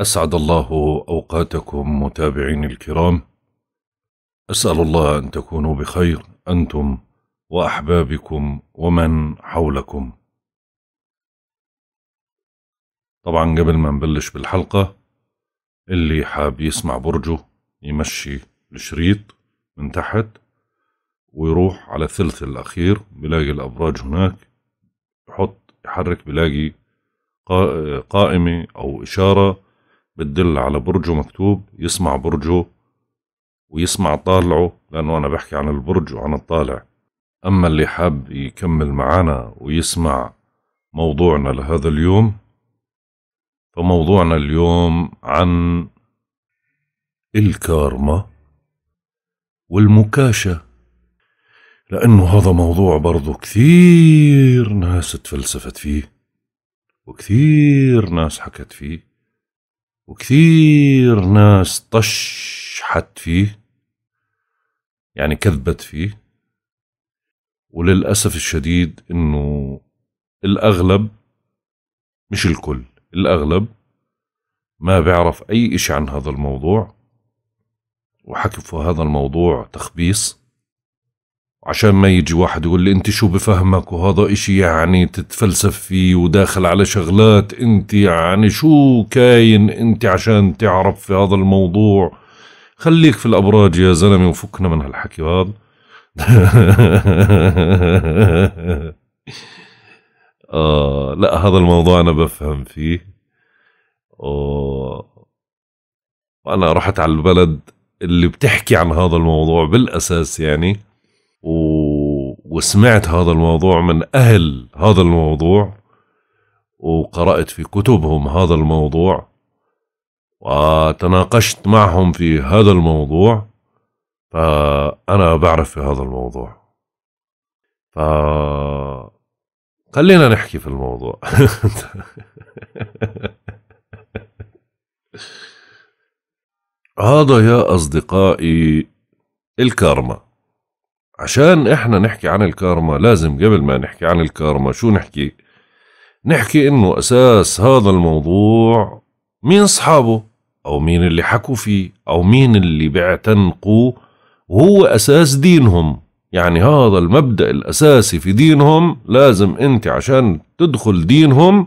أسعد الله أوقاتكم متابعين الكرام أسأل الله أن تكونوا بخير أنتم وأحبابكم ومن حولكم طبعا قبل ما نبلش بالحلقة اللي حاب يسمع برجه يمشي الشريط من تحت ويروح على الثلث الأخير بلاقي الأبراج هناك يحط يحرك بلاقي قائمة أو إشارة بتدل على برجه مكتوب يسمع برجه ويسمع طالعه لأنه أنا بحكي عن البرج وعن الطالع أما اللي حاب يكمل معنا ويسمع موضوعنا لهذا اليوم فموضوعنا اليوم عن الكارما والمكاشة لأنه هذا موضوع برضو كثير ناس تفلسفت فيه وكثير ناس حكت فيه وكثير ناس طشحت فيه يعني كذبت فيه وللأسف الشديد إنه الأغلب مش الكل الأغلب ما بيعرف أي إشي عن هذا الموضوع وحكفوا هذا الموضوع تخبيص عشان ما يجي واحد يقول لي انت شو بفهمك وهذا اشي يعني تتفلسف فيه وداخل على شغلات انت يعني شو كاين انت عشان تعرف في هذا الموضوع خليك في الابراج يا زلمه وفكنا من هالحكي هذا آه لا هذا الموضوع انا بفهم فيه وانا رحت على البلد اللي بتحكي عن هذا الموضوع بالاساس يعني وسمعت هذا الموضوع من أهل هذا الموضوع وقرأت في كتبهم هذا الموضوع وتناقشت معهم في هذا الموضوع فأنا بعرف في هذا الموضوع خلينا نحكي في الموضوع هذا يا أصدقائي الكارما عشان احنا نحكي عن الكارما لازم قبل ما نحكي عن الكارما شو نحكي نحكي انه اساس هذا الموضوع مين اصحابه او مين اللي حكوا فيه او مين اللي بيعتنقوا وهو اساس دينهم يعني هذا المبدأ الاساسي في دينهم لازم انت عشان تدخل دينهم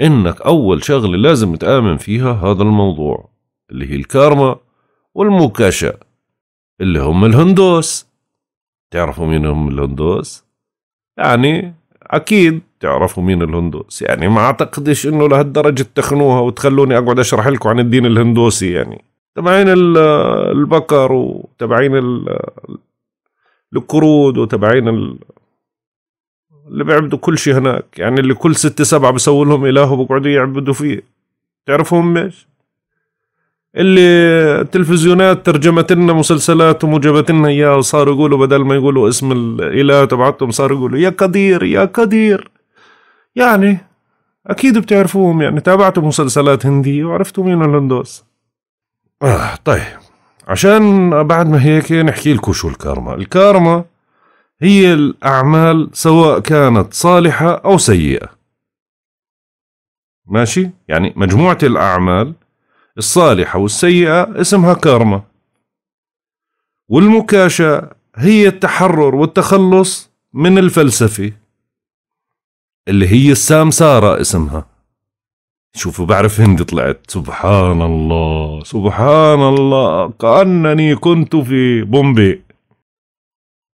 انك اول شغله لازم تآمن فيها هذا الموضوع اللي هي الكارما والمكاشا اللي هم الهندوس تعرفوا مين هم الهندوس؟ يعني أكيد تعرفوا مين الهندوس يعني ما أعتقدش إنه لهالدرجة تخنوها وتخلوني أقعد أشرح لكم عن الدين الهندوسي يعني تبعين البقر وتبعين القرود وتبعين اللي بيعبدوا كل شيء هناك يعني اللي كل ستة سبعة بيسووا لهم إله وبقعدوا يعبدوا فيه تعرفهم مش اللي التلفزيونات ترجمت لنا مسلسلات وموجبت لنا اياه وصاروا يقولوا بدل ما يقولوا اسم الاله تبعتهم صاروا يقولوا يا قدير يا قدير يعني اكيد بتعرفوهم يعني تابعتوا مسلسلات هنديه وعرفتوا مين الهندوس آه طيب عشان بعد ما هيك نحكي لكم شو الكارما الكارما هي الأعمال سواء كانت صالحة أو سيئة ماشي يعني مجموعة الأعمال الصالحة والسيئة اسمها كارما والمكاشة هي التحرر والتخلص من الفلسفة اللي هي السامسارة اسمها شوفوا بعرف هندي طلعت سبحان الله سبحان الله كأنني كنت في بومبي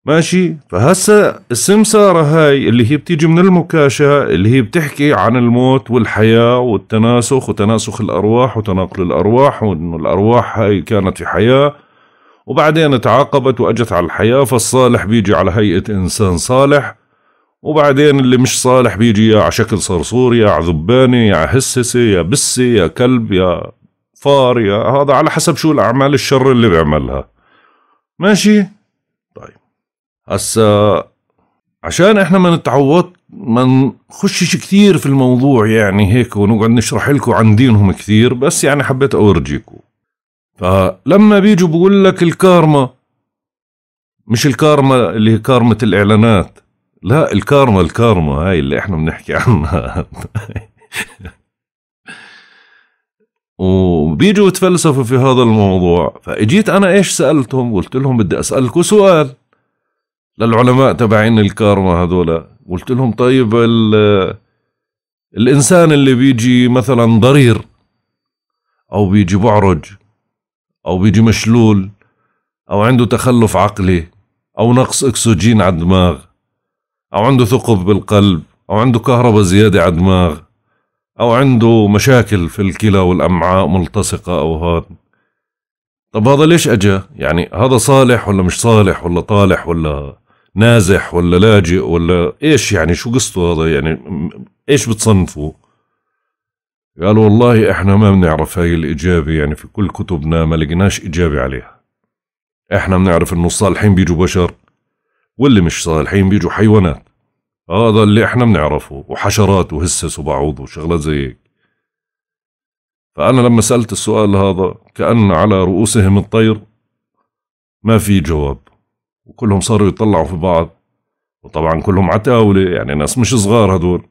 ماشي فهسه السمسارة هاي اللي هي بتيجي من المكاشة اللي هي بتحكي عن الموت والحياة والتناسخ وتناسخ الأرواح وتناقل الأرواح وإنه الأرواح هاي كانت في حياة وبعدين تعاقبت وأجت على الحياة فالصالح بيجي على هيئة إنسان صالح وبعدين اللي مش صالح بيجي يا على شكل صرصور يا على يا هسسة يا بسة يا كلب يا فار يا هذا على حسب شو الأعمال الشر اللي بيعملها ماشي هسا عشان احنا ما نتعوض ما نخشش كثير في الموضوع يعني هيك ونقعد نشرح لكم عن دينهم كثير بس يعني حبيت اورجيكم فلما بيجوا بقول لك الكارما مش الكارما اللي هي كارمة الاعلانات لا الكارما الكارما هاي اللي احنا بنحكي عنها وبيجوا يتفلسفوا في هذا الموضوع فاجيت انا ايش سالتهم قلت لهم بدي اسالكم سؤال للعلماء تبعين الكارما هذولا قلت لهم طيب الانسان اللي بيجي مثلا ضرير او بيجي بعرج او بيجي مشلول او عنده تخلف عقلي او نقص اكسجين على الدماغ او عنده ثقب بالقلب او عنده كهرباء زياده على الدماغ او عنده مشاكل في الكلى والامعاء ملتصقه او هذا طب هذا ليش اجا يعني هذا صالح ولا مش صالح ولا طالح ولا نازح ولا لاجئ ولا ايش يعني شو قصته هذا يعني ايش بتصنفه قالوا والله احنا ما بنعرف هاي الاجابه يعني في كل كتبنا ما لقيناش اجابه عليها احنا بنعرف انه الصالحين بيجوا بشر واللي مش صالحين بيجوا حيوانات هذا اللي احنا بنعرفه وحشرات وهسس وبعوض وشغلات زي هيك فأنا لما سألت السؤال هذا كأن على رؤوسهم الطير ما في جواب وكلهم صاروا يطلعوا في بعض وطبعا كلهم عتاولة يعني ناس مش صغار هدول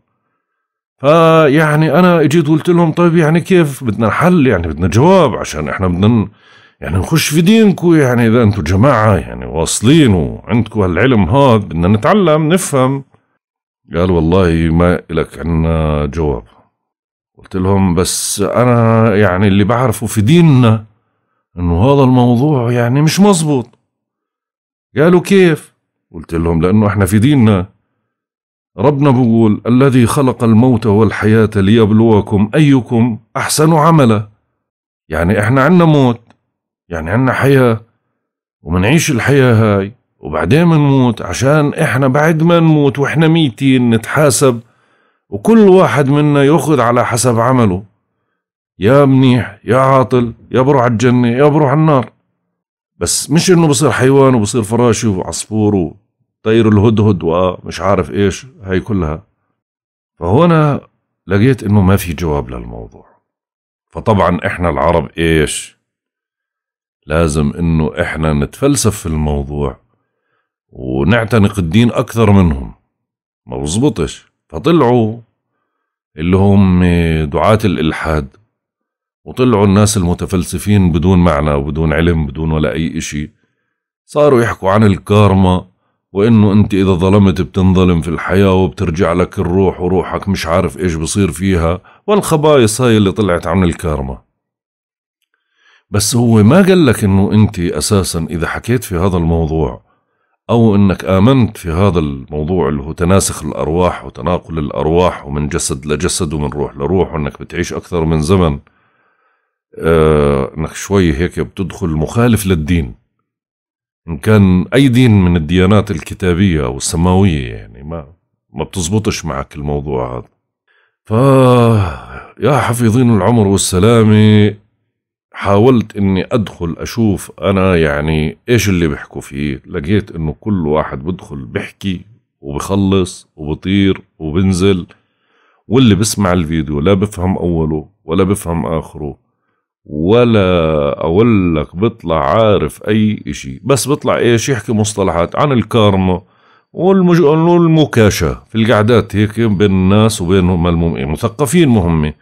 فيعني انا اجيت قلت لهم طيب يعني كيف بدنا حل يعني بدنا جواب عشان احنا بدنا يعني نخش في دينكم يعني اذا انتم جماعه يعني واصلين وعندكم هالعلم هذا بدنا نتعلم نفهم قال والله ما لك عنا جواب قلت لهم بس أنا يعني اللي بعرفه في ديننا إنه هذا الموضوع يعني مش مزبوط قالوا كيف قلت لهم لأنه احنا في ديننا ربنا بقول الذي خلق الموت والحياة ليبلوكم أيكم أحسن عملا يعني احنا عنا موت يعني عنا حياة ومنعيش الحياة هاي وبعدين منموت عشان احنا بعد ما نموت واحنا ميتين نتحاسب وكل واحد منا يأخذ على حسب عمله يا منيح يا عاطل يا بروح الجنة يا بروح النار بس مش انه بصير حيوان وبصير فراشي وعصفور وطير الهدهد ومش آه، عارف ايش هاي كلها فهنا لقيت انه ما في جواب للموضوع فطبعا احنا العرب ايش لازم انه احنا نتفلسف في الموضوع ونعتنق الدين اكثر منهم ما بزبطش فطلعوا اللي هم دعاة الالحاد وطلعوا الناس المتفلسفين بدون معنى وبدون علم بدون ولا أي إشي صاروا يحكوا عن الكارما وإنه أنت إذا ظلمت بتنظلم في الحياة وبترجع لك الروح وروحك مش عارف إيش بصير فيها والخبايص هاي اللي طلعت عن الكارما بس هو ما قال لك إنه أنت أساسا إذا حكيت في هذا الموضوع أو إنك آمنت في هذا الموضوع اللي هو تناسخ الأرواح وتناقل الأرواح ومن جسد لجسد ومن روح لروح وإنك بتعيش أكثر من زمن انك آه، شوي هيك بتدخل مخالف للدين ان كان اي دين من الديانات الكتابيه او السماويه يعني ما ما بتزبطش معك الموضوع هذا ف يا حفيظين العمر والسلامه حاولت اني ادخل اشوف انا يعني ايش اللي بيحكوا فيه لقيت انه كل واحد بدخل بحكي وبخلص وبطير وبنزل واللي بسمع الفيديو لا بفهم اوله ولا بفهم اخره ولا اقول لك بطلع عارف اي اشي بس بطلع ايش يحكي مصطلحات عن الكارما والمكاشة في القعدات هيك بين الناس وبينهم المم... مثقفين مهمة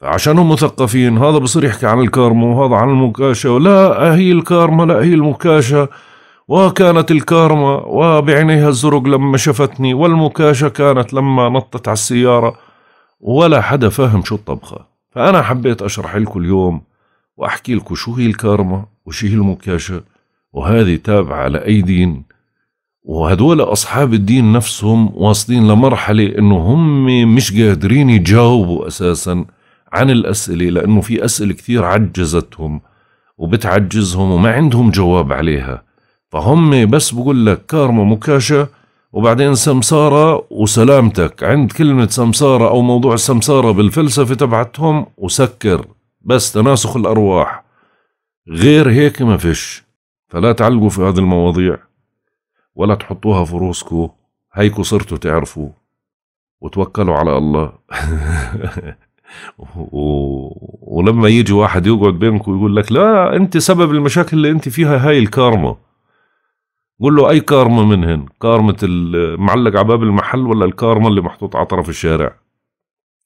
فعشان هم مثقفين هذا بصير يحكي عن الكارما وهذا عن المكاشة لا هي الكارما لا هي المكاشة وكانت الكارما وبعينيها الزرق لما شفتني والمكاشة كانت لما نطت على السيارة ولا حدا فاهم شو الطبخة فأنا حبيت أشرح لكم اليوم وأحكي لكم شو هي الكارما وشو هي المكاشة وهذه تابعة لأي دين وهدول أصحاب الدين نفسهم واصلين لمرحلة إنه هم مش قادرين يجاوبوا أساسا عن الأسئلة لأنه في أسئلة كثير عجزتهم وبتعجزهم وما عندهم جواب عليها فهم بس بقول لك كارما مكاشة وبعدين سمسارة وسلامتك عند كلمة سمسارة أو موضوع السمسارة بالفلسفة تبعتهم وسكر بس تناسخ الأرواح غير هيك ما فيش فلا تعلقوا في هذه المواضيع ولا تحطوها في روسكو هيكو صرتوا تعرفوا وتوكلوا على الله و... ولما يجي واحد يقعد بينكم ويقول لك لا انت سبب المشاكل اللي انت فيها هاي الكارما قول له اي كارما منهن كارمة المعلق على باب المحل ولا الكارما اللي محطوط على طرف الشارع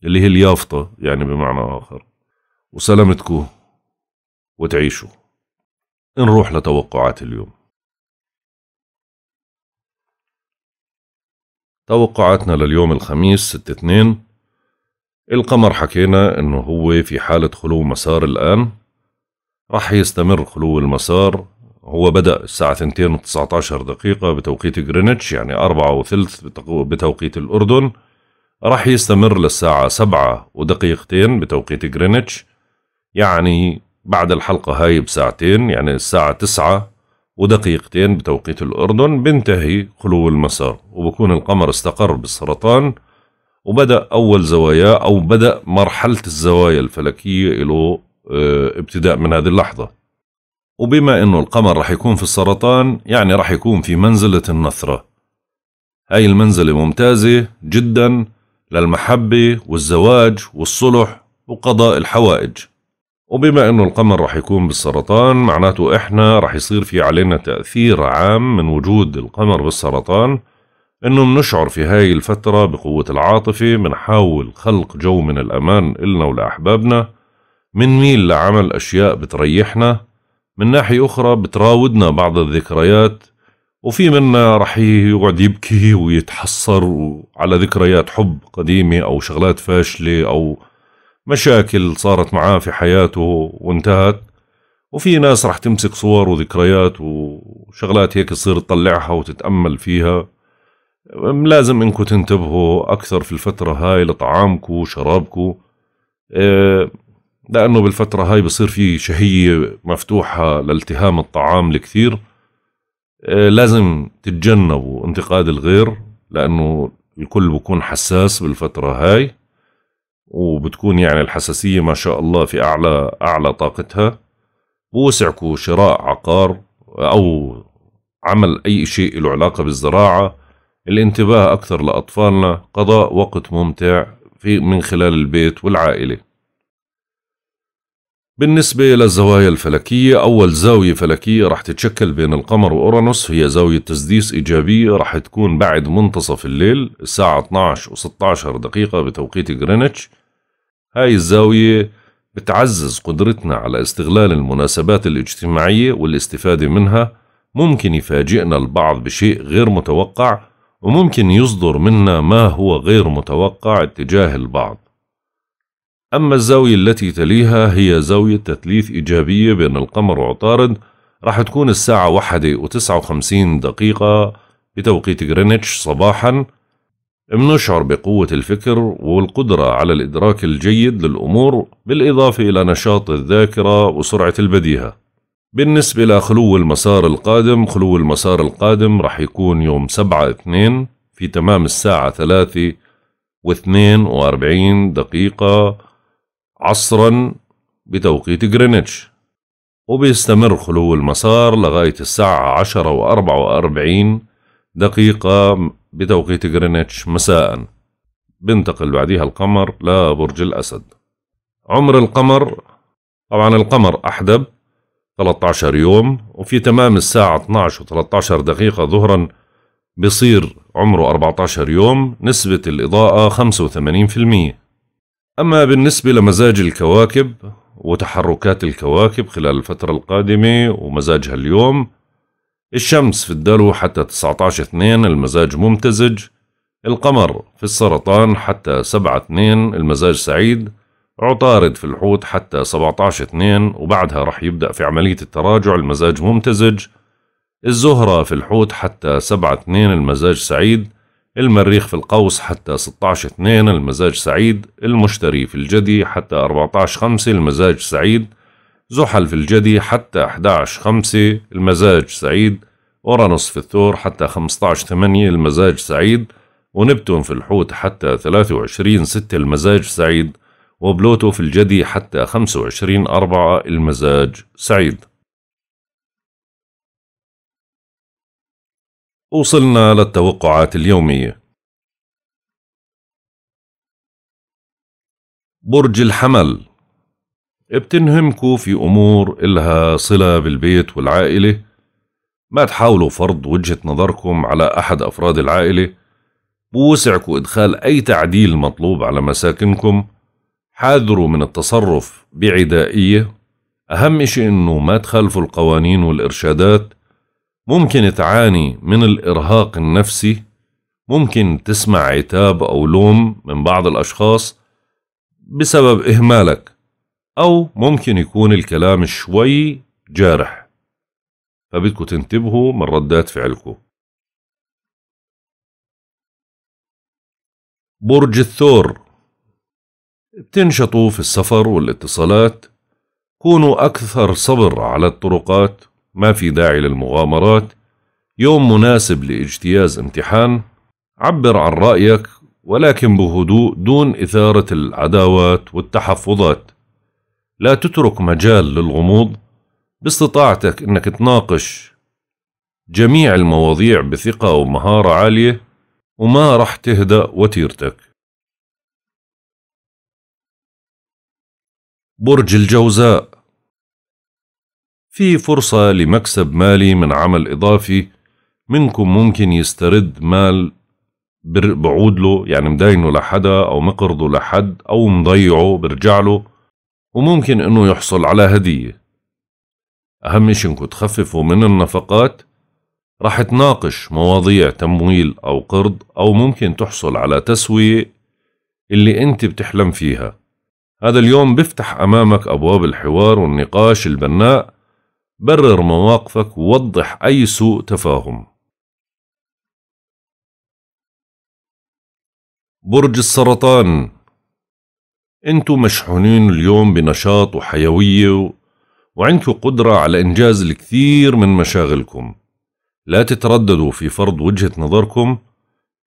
اللي هي اليافطة يعني بمعنى آخر وسلامتكو وتعيشوا نروح لتوقعات اليوم توقعاتنا لليوم الخميس ستة اثنين القمر حكينا انه هو في حالة خلو مسار الآن رح يستمر خلو المسار هو بدأ الساعة 2 19 دقيقة بتوقيت جرينتش يعني 4 وثلث بتوقيت الأردن راح يستمر للساعة 7 ودقيقتين بتوقيت جرينتش يعني بعد الحلقة هاي بساعتين يعني الساعة 9 ودقيقتين بتوقيت الأردن بنتهي خلو المسار وبكون القمر استقر بالسرطان وبدأ أول زواياه أو بدأ مرحلة الزوايا الفلكية له آه، ابتداء من هذه اللحظة وبما انه القمر رح يكون في السرطان يعني رح يكون في منزلة النثرة هاي المنزلة ممتازة جدا للمحبة والزواج والصلح وقضاء الحوائج وبما انه القمر رح يكون بالسرطان معناته احنا رح يصير في علينا تأثير عام من وجود القمر بالسرطان انه منشعر في هاي الفترة بقوة العاطفة منحاول خلق جو من الامان النا ولاحبابنا منميل لعمل اشياء بتريحنا من ناحية أخرى بتراودنا بعض الذكريات وفي منا رح يقعد يبكي ويتحسر على ذكريات حب قديمة أو شغلات فاشلة أو مشاكل صارت معاه في حياته وانتهت وفي ناس رح تمسك صور وذكريات وشغلات هيك تصير تطلعها وتتأمل فيها لازم انكم تنتبهوا أكثر في الفترة هاي لطعامكم وشرابكم أه، لأنه بالفترة هاي بصير في شهية مفتوحة لالتهام الطعام الكثير آه، لازم تتجنبوا انتقاد الغير لأنه الكل بكون حساس بالفترة هاي وبتكون يعني الحساسية ما شاء الله في أعلى أعلى طاقتها بوسعكم شراء عقار أو عمل أي شيء له علاقة بالزراعة الانتباه أكثر لأطفالنا قضاء وقت ممتع في من خلال البيت والعائلة بالنسبة للزوايا الفلكية أول زاوية فلكية رح تتشكل بين القمر وأورانوس هي زاوية تسديس إيجابية رح تكون بعد منتصف الليل الساعة 12 و16 دقيقة بتوقيت غرينتش هاي الزاوية بتعزز قدرتنا على استغلال المناسبات الاجتماعية والاستفادة منها ممكن يفاجئنا البعض بشيء غير متوقع وممكن يصدر منا ما هو غير متوقع اتجاه البعض أما الزاوية التي تليها هي زاوية تثليث إيجابية بين القمر وعطارد راح تكون الساعة واحدة وتسعة وخمسين دقيقة بتوقيت غرينتش صباحا منشعر بقوة الفكر والقدرة على الإدراك الجيد للأمور بالإضافة إلى نشاط الذاكرة وسرعة البديهة بالنسبة لخلو المسار القادم خلو المسار القادم راح يكون يوم سبعة اثنين في تمام الساعة ثلاثة واثنين واربعين دقيقة عصرا بتوقيت جرينتش وبيستمر خلو المسار لغاية الساعة عشرة وأربعة وأربعين دقيقة بتوقيت جرينتش مساء بنتقل بعديها القمر لبرج الأسد عمر القمر طبعا القمر أحدب 13 يوم وفي تمام الساعة 12 و 13 دقيقة ظهرا بصير عمره 14 يوم نسبة الإضاءة 85% أما بالنسبة لمزاج الكواكب وتحركات الكواكب خلال الفترة القادمة ومزاجها اليوم الشمس في الدلو حتى 19 2 المزاج ممتزج القمر في السرطان حتى 7 2 المزاج سعيد عطارد في الحوت حتى 17 2 وبعدها رح يبدأ في عملية التراجع المزاج ممتزج الزهرة في الحوت حتى 7 2 المزاج سعيد المريخ في القوس حتى 16 2 المزاج سعيد المشتري في الجدي حتى 14 5 المزاج سعيد زحل في الجدي حتى 11 5 المزاج سعيد أورانوس في الثور حتى 15 8 المزاج سعيد ونبتون في الحوت حتى 23 6 المزاج سعيد وبلوتو في الجدي حتى 25 4 المزاج سعيد وصلنا للتوقعات اليومية برج الحمل بتنهمكوا في أمور إلها صلة بالبيت والعائلة ما تحاولوا فرض وجهة نظركم على أحد أفراد العائلة بوسعكوا إدخال أي تعديل مطلوب على مساكنكم حاذروا من التصرف بعدائية أهم شيء أنه ما تخالفوا القوانين والإرشادات ممكن تعاني من الإرهاق النفسي ممكن تسمع عتاب أو لوم من بعض الأشخاص بسبب إهمالك أو ممكن يكون الكلام شوي جارح فبدكم تنتبهوا من ردات فعلكم برج الثور بتنشطوا في السفر والاتصالات كونوا أكثر صبر على الطرقات ما في داعي للمغامرات يوم مناسب لاجتياز امتحان عبر عن رأيك ولكن بهدوء دون إثارة العداوات والتحفظات لا تترك مجال للغموض باستطاعتك أنك تناقش جميع المواضيع بثقة ومهارة عالية وما رح تهدأ وتيرتك برج الجوزاء في فرصة لمكسب مالي من عمل إضافي منكم ممكن يسترد مال بعود له يعني مداينه لحدا أو مقرضه لحد أو مضيعه برجع له وممكن إنه يحصل على هدية أهم شي إنكم تخففوا من النفقات رح تناقش مواضيع تمويل أو قرض أو ممكن تحصل على تسوية اللي أنت بتحلم فيها هذا اليوم بفتح أمامك أبواب الحوار والنقاش البناء برر مواقفك ووضح أي سوء تفاهم برج السرطان انتوا مشحونين اليوم بنشاط وحيوية وعندكم قدرة على إنجاز الكثير من مشاغلكم لا تترددوا في فرض وجهة نظركم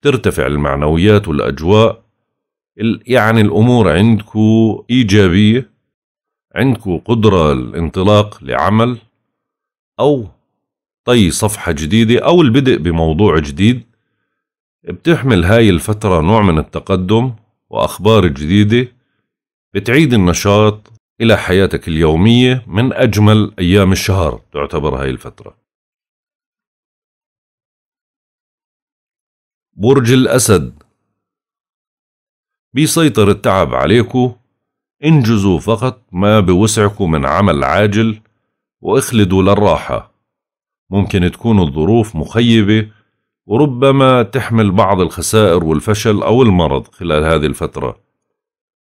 ترتفع المعنويات والأجواء يعني الأمور عندكم إيجابية عندكم قدرة الانطلاق لعمل أو طي صفحة جديدة أو البدء بموضوع جديد بتحمل هاي الفترة نوع من التقدم وأخبار جديدة بتعيد النشاط إلى حياتك اليومية من أجمل أيام الشهر تعتبر هاي الفترة برج الأسد بيسيطر التعب عليكم انجزوا فقط ما بوسعكم من عمل عاجل واخلدوا للراحة ممكن تكون الظروف مخيبة وربما تحمل بعض الخسائر والفشل أو المرض خلال هذه الفترة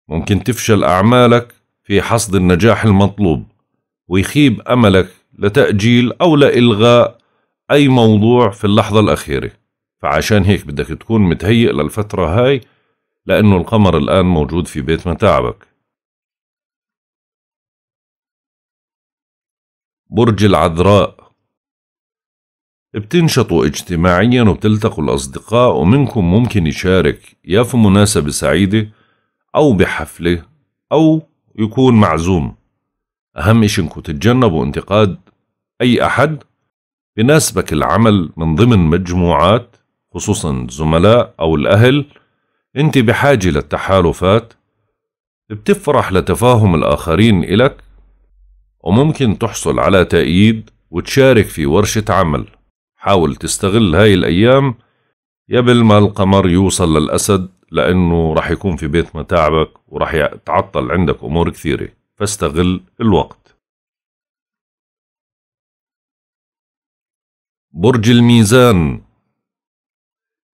ممكن تفشل أعمالك في حصد النجاح المطلوب ويخيب أملك لتأجيل أو لإلغاء أي موضوع في اللحظة الأخيرة فعشان هيك بدك تكون متهيئ للفترة هاي لأنه القمر الآن موجود في بيت متاعبك برج العذراء بتنشطوا اجتماعيا وبتلتقوا الأصدقاء ومنكم ممكن يشارك يا في مناسبة سعيدة أو بحفلة أو يكون معزوم أهم إشي إنكم تتجنبوا انتقاد أي أحد بناسبك العمل من ضمن مجموعات خصوصا الزملاء أو الأهل أنت بحاجة للتحالفات بتفرح لتفاهم الآخرين إلك وممكن تحصل على تأييد وتشارك في ورشة عمل حاول تستغل هاي الأيام قبل ما القمر يوصل للأسد لأنه رح يكون في بيت متاعبك ورح يتعطل عندك أمور كثيرة فاستغل الوقت برج الميزان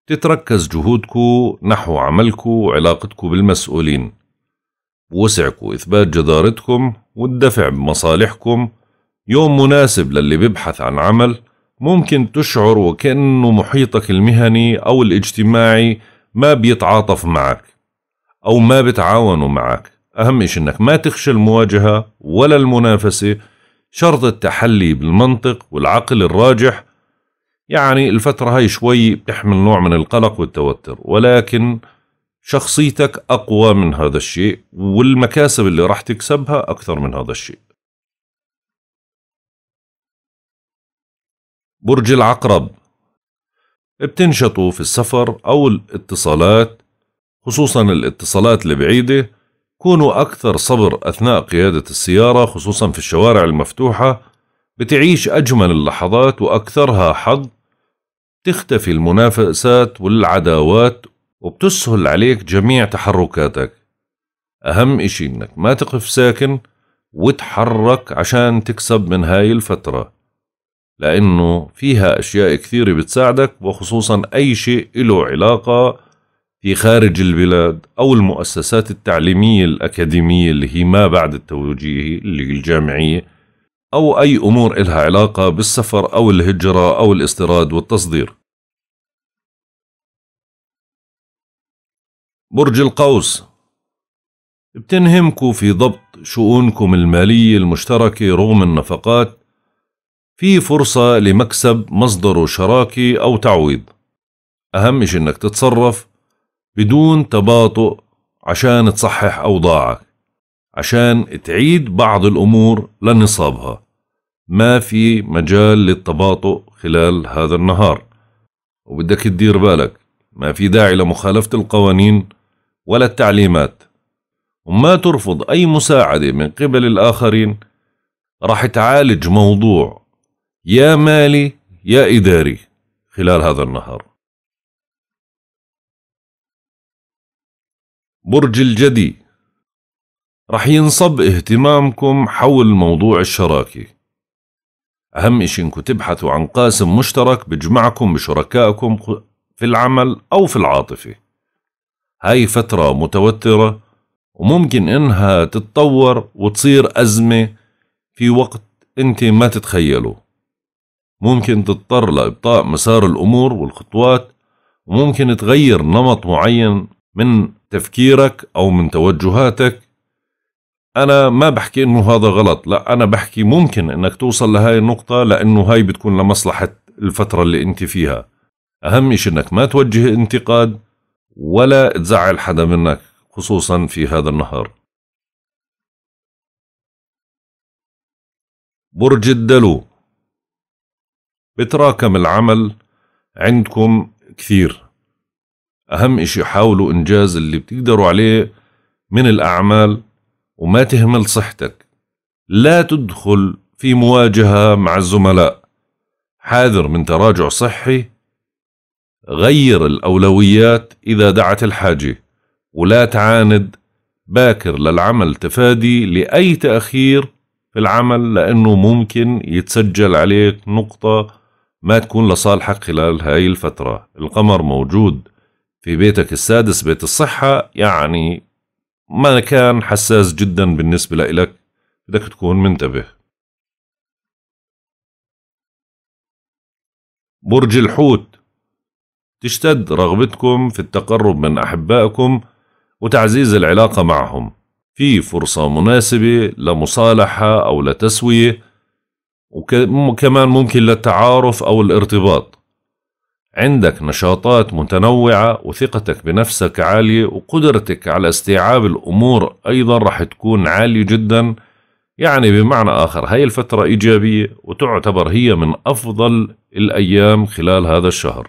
تتركز جهودكو نحو عملكو وعلاقتكو بالمسؤولين وسعكم إثبات جدارتكم والدفع بمصالحكم يوم مناسب للي بيبحث عن عمل ممكن تشعر وكأنه محيطك المهني أو الاجتماعي ما بيتعاطف معك أو ما بتعاونوا معك أهم إشي إنك ما تخشى المواجهة ولا المنافسة شرط التحلي بالمنطق والعقل الراجح يعني الفترة هاي شوي بتحمل نوع من القلق والتوتر ولكن شخصيتك أقوى من هذا الشيء والمكاسب اللي راح تكسبها أكثر من هذا الشيء برج العقرب بتنشطوا في السفر أو الاتصالات خصوصا الاتصالات البعيدة كونوا أكثر صبر أثناء قيادة السيارة خصوصا في الشوارع المفتوحة بتعيش أجمل اللحظات وأكثرها حظ تختفي المنافسات والعداوات وبتسهل عليك جميع تحركاتك أهم إشي إنك ما تقف ساكن وتحرك عشان تكسب من هاي الفترة لأنه فيها أشياء كثيرة بتساعدك وخصوصا أي شيء له علاقة في خارج البلاد أو المؤسسات التعليمية الأكاديمية اللي هي ما بعد التوجيه اللي الجامعية أو أي أمور إلها علاقة بالسفر أو الهجرة أو الاستيراد والتصدير برج القوس بتنهمكوا في ضبط شؤونكم المالية المشتركة رغم النفقات في فرصة لمكسب مصدره شراكة أو تعويض أهم شيء أنك تتصرف بدون تباطؤ عشان تصحح أوضاعك عشان تعيد بعض الأمور لنصابها ما في مجال للتباطؤ خلال هذا النهار وبدك تدير بالك ما في داعي لمخالفة القوانين ولا التعليمات وما ترفض أي مساعدة من قبل الآخرين راح تعالج موضوع يا مالي يا إداري خلال هذا النهار برج الجدي رح ينصب اهتمامكم حول موضوع الشراكة أهم إشي إنكم تبحثوا عن قاسم مشترك بجمعكم بشركائكم في العمل أو في العاطفة هاي فترة متوترة وممكن انها تتطور وتصير أزمة في وقت انت ما تتخيله ممكن تضطر لإبطاء مسار الأمور والخطوات وممكن تغير نمط معين من تفكيرك أو من توجهاتك أنا ما بحكي إنه هذا غلط لا أنا بحكي ممكن إنك توصل لهاي النقطة لأنه هاي بتكون لمصلحة الفترة اللي أنت فيها أهم إشي إنك ما توجه انتقاد ولا تزعل حدا منك خصوصا في هذا النهار برج الدلو بتراكم العمل عندكم كثير أهم إشي حاولوا إنجاز اللي بتقدروا عليه من الأعمال وما تهمل صحتك لا تدخل في مواجهة مع الزملاء حاذر من تراجع صحي غير الأولويات إذا دعت الحاجة ولا تعاند باكر للعمل تفادي لأي تأخير في العمل لأنه ممكن يتسجل عليك نقطة ما تكون لصالحك خلال هاي الفترة القمر موجود في بيتك السادس بيت الصحة يعني مكان حساس جدا بالنسبة لإلك بدك تكون منتبه برج الحوت تشتد رغبتكم في التقرب من أحبائكم وتعزيز العلاقة معهم في فرصة مناسبة لمصالحة أو لتسوية وكمان ممكن للتعارف أو الارتباط عندك نشاطات متنوعة وثقتك بنفسك عالية وقدرتك على استيعاب الأمور أيضا رح تكون عالية جدا يعني بمعنى آخر هاي الفترة إيجابية وتعتبر هي من أفضل الأيام خلال هذا الشهر